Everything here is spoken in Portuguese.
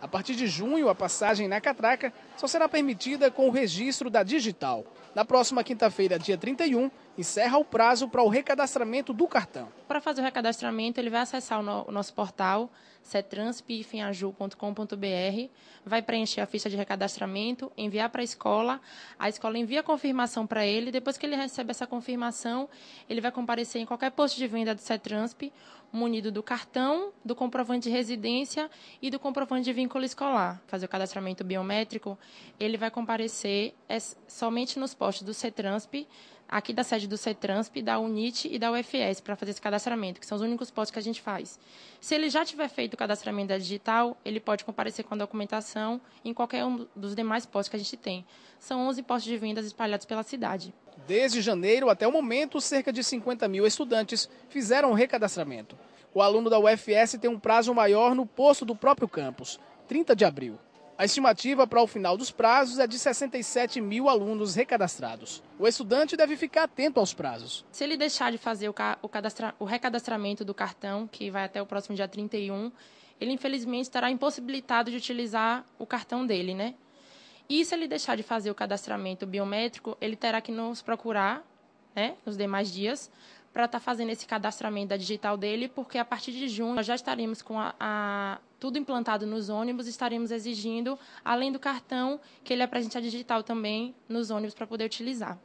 A partir de junho, a passagem na catraca só será permitida com o registro da digital. Na próxima quinta-feira, dia 31, encerra o prazo para o recadastramento do cartão. Para fazer o recadastramento, ele vai acessar o, no, o nosso portal cetrans.com.br, vai preencher a ficha de recadastramento, enviar para a escola, a escola envia a confirmação para ele, depois que ele recebe essa confirmação, ele vai comparecer em qualquer posto de venda do Cetransp, munido do cartão, do comprovante de residência e do comprovante de vínculo escolar. Fazer o cadastramento biométrico, ele vai comparecer é somente nos postos do Cetransp, aqui da sede do CETRANSP, da UNIT e da UFS para fazer esse cadastramento, que são os únicos postos que a gente faz. Se ele já tiver feito o cadastramento da digital, ele pode comparecer com a documentação em qualquer um dos demais postos que a gente tem. São 11 postos de vendas espalhados pela cidade. Desde janeiro até o momento, cerca de 50 mil estudantes fizeram o recadastramento. O aluno da UFS tem um prazo maior no posto do próprio campus, 30 de abril. A estimativa para o final dos prazos é de 67 mil alunos recadastrados. O estudante deve ficar atento aos prazos. Se ele deixar de fazer o, o recadastramento do cartão, que vai até o próximo dia 31, ele infelizmente estará impossibilitado de utilizar o cartão dele, né? E se ele deixar de fazer o cadastramento biométrico, ele terá que nos procurar, né, nos demais dias, para estar tá fazendo esse cadastramento da digital dele, porque a partir de junho nós já estaremos com a, a tudo implantado nos ônibus, estaremos exigindo, além do cartão, que ele apresente a digital também nos ônibus para poder utilizar.